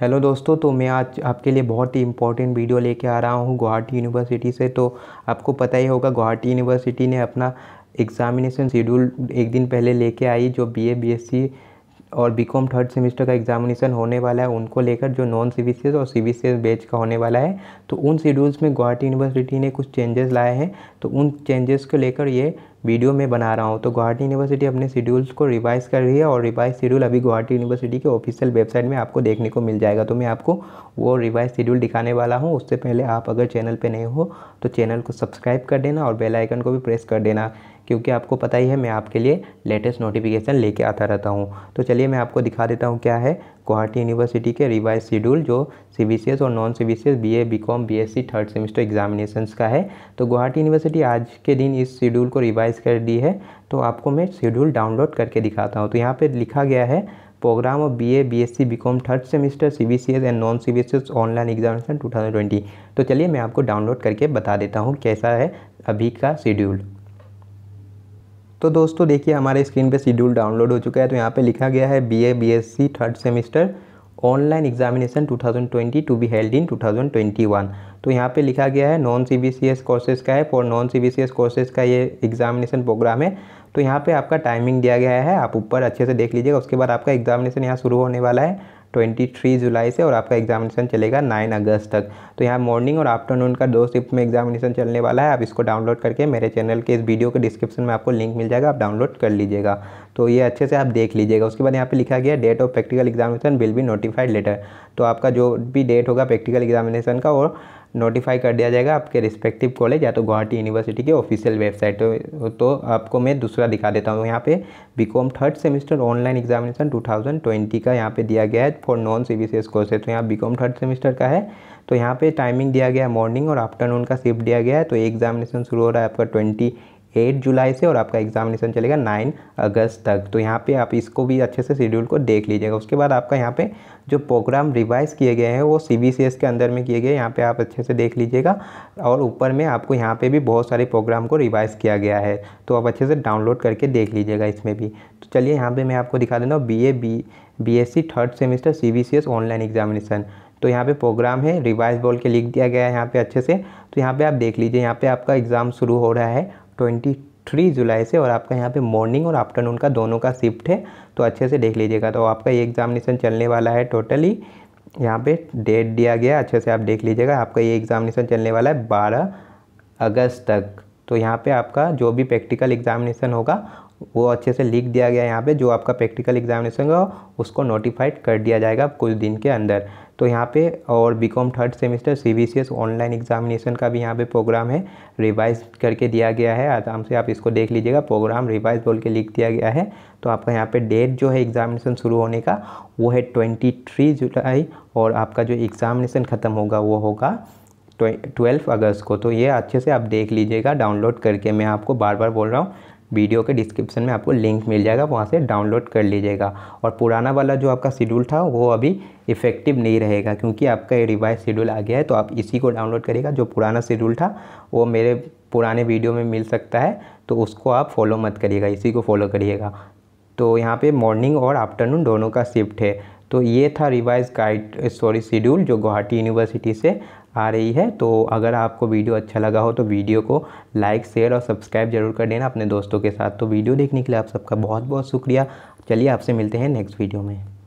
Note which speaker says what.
Speaker 1: hello दोस्तों तो मैं आज आपके लिए बहुत ही इम्पोर्टेंट वीडियो लेके आ रहा हूँ गुवाहाटी यूनिवर्सिटी से तो आपको पता ही होगा गुवाहाटी यूनिवर्सिटी ने अपना एग्ज़ामिनेशन शेड्यूल एक दिन पहले लेके आई जो बीए बीएससी और बीकॉम थर्ड सेमेस्टर का एग्जामिनेशन होने वाला है उनको लेकर जो नॉन सी बी और सी बी बैच का होने वाला है तो उन शेड्यूल्स में गुवाहाटी यूनिवर्सिटी ने कुछ चेंजेस लाए हैं तो उन चेंजेस को लेकर ये वीडियो में बना रहा हूँ तो गुवाहाटी यूनिवर्सिटी अपने शेड्यूल्स को रिवाइज़ कर रही है और रिवाइज शेड्यूल अभी गुवाहाटी यूनिवर्सिटी के ऑफिशियल वेबसाइट में आपको देखने को मिल जाएगा तो मैं आपको वो रिवाइज शेड्यूल दिखाने वाला हूँ उससे पहले आप अगर चैनल पर नहीं हो तो चैनल को सब्सक्राइब कर देना और बेलाइकन को भी प्रेस कर देना क्योंकि आपको पता ही है मैं आपके लिए लेटेस्ट नोटिफिकेशन लेके आता रहता हूँ तो चलिए मैं आपको दिखा देता हूँ क्या है गुवाहाटी यूनिवर्सिटी के रिवाइज शेड्यूल जो सी और non C B C S B A BCom B S C third semester examination का है तो गुवाहाटी यूनिवर्सिटी आज के दिन इस शेड्यूल को रिवाइज़ कर दी है तो आपको मैं शेड्यूल डाउनलोड करके दिखाता हूँ तो यहाँ पर लिखा गया है programme of B A B S C BCom third semester C B C S and non C B C S online examination two thousand twenty तो चलिए मैं आपको डाउनलोड करके बता देता हूँ कैसा है अभी का शेड्यूल तो दोस्तों देखिए हमारे स्क्रीन पे शेड्यूल डाउनलोड हो चुका है तो यहाँ पे लिखा गया है B A B S C third semester online examination 2020 to be held in 2021 तो यहाँ पे लिखा गया है non C B C S courses का है for non C B C S courses का ये एग्जामिनेशन प्रोग्राम है तो यहाँ पे आपका टाइमिंग दिया गया है आप ऊपर अच्छे से देख लीजिएगा उसके बाद आपका एग्जामिनेशन यहाँ शुरू होने वाला है 23 जुलाई से और आपका एग्जामिनेशन चलेगा 9 अगस्त तक तो यहाँ मॉर्निंग और आफ्टरनून का दो शिफ्ट में एग्जामिनेशन चलने वाला है आप इसको डाउनलोड करके मेरे चैनल के इस वीडियो के डिस्क्रिप्शन में आपको लिंक मिल जाएगा आप डाउनलोड कर लीजिएगा तो ये अच्छे से आप देख लीजिएगा उसके बाद यहाँ पे लिखा गया date of practical examination will be notified later तो आपका जो भी डेट होगा प्रैक्टिकल एग्जामिनेशन का और नोटिफाई कर दिया जाएगा आपके रिस्पेक्टिव कॉलेज या तो गुवाहाटी यूनिवर्सिटी के ऑफिशियल वेबसाइट तो, तो आपको मैं दूसरा दिखा देता हूँ यहाँ पे BCom third semester online examination 2020 का यहाँ पे दिया गया है for non C B C S courses तो यहाँ बीकॉम थर्ड सेमेस्टर का है तो यहाँ पे टाइमिंग दिया गया है मॉर्निंग और आफ्टरनून का शिफ्ट दिया गया है तो एग्जामिनेशन शुरू हो रहा है आपका ट्वेंटी एट जुलाई से और आपका एग्जामिनेशन चलेगा नाइन अगस्त तक तो यहाँ पे आप इसको भी अच्छे से शेड्यूल को देख लीजिएगा उसके बाद आपका यहाँ पे जो प्रोग्राम रिवाइज किए गए हैं वो सी के अंदर में किए गए यहाँ पे आप अच्छे से देख लीजिएगा और ऊपर में आपको यहाँ पे भी बहुत सारे प्रोग्राम को रिवाइज किया गया है तो आप अच्छे से डाउनलोड करके देख लीजिएगा इसमें भी तो चलिए यहाँ पर मैं आपको दिखा देना B A B B S C third semester C B C S online examination तो यहाँ पे प्रोग्राम है रिवाइज बोल के लिख दिया गया है यहाँ पे अच्छे से तो यहाँ पे आप देख लीजिए यहाँ पे आपका एग्ज़ाम शुरू हो रहा है ट्वेंटी थ्री जुलाई से और आपका यहाँ पे मॉर्निंग और आफ्टरनून का दोनों का शिफ्ट है तो अच्छे से देख लीजिएगा तो आपका ये एग्ज़ामिनेशन चलने वाला है टोटली यहाँ पे डेट दिया गया अच्छे से आप देख लीजिएगा आपका ये एग्ज़ामिनेशन चलने वाला है बारह अगस्त तक तो यहाँ पे आपका जो भी प्रैक्टिकल एग्ज़ामिनेशन होगा वो अच्छे से लिख दिया गया यहाँ पर जो आपका प्रैक्टिकल एग्जामिनेशन होगा उसको नोटिफाइड कर दिया जाएगा कुछ दिन के अंदर तो यहाँ पे और BCom third semester C B C S online examination का भी यहाँ पे प्रोग्राम है रिवाइज करके दिया गया है आराम से आप इसको देख लीजिएगा प्रोग्राम रिवाइज बोल के लिख दिया गया है तो आपका यहाँ पे डेट जो है एग्जामिनेशन शुरू होने का वो है ट्वेंटी थ्री जुलाई और आपका जो एग्ज़ामिनेशन ख़त्म होगा वो होगा ट्वेल्व अगस्त को तो ये अच्छे से आप देख लीजिएगा डाउनलोड करके मैं आपको बार बार बोल रहा हूँ वीडियो के डिस्क्रिप्शन में आपको लिंक मिल जाएगा वहाँ से डाउनलोड कर लीजिएगा और पुराना वाला जो आपका शेड्यूल था वो अभी इफ़ेक्टिव नहीं रहेगा क्योंकि आपका ये रिवाइज शेड्यूल आ गया है तो आप इसी को डाउनलोड करिएगा जो पुराना शेड्यूल था वो मेरे पुराने वीडियो में मिल सकता है तो उसको आप फॉलो मत करिएगा इसी को फॉलो करिएगा तो यहाँ पे मॉर्निंग और आफ्टरनून दोनों का शिफ्ट है तो ये था रिवाइज गाइड सॉरी शेड्यूल जो गुवाहाटी यूनिवर्सिटी से आ रही है तो अगर आपको वीडियो अच्छा लगा हो तो वीडियो को लाइक शेयर और सब्सक्राइब जरूर कर देना अपने दोस्तों के साथ तो वीडियो देखने के लिए आप सबका बहुत बहुत शुक्रिया चलिए आपसे मिलते हैं नेक्स्ट वीडियो में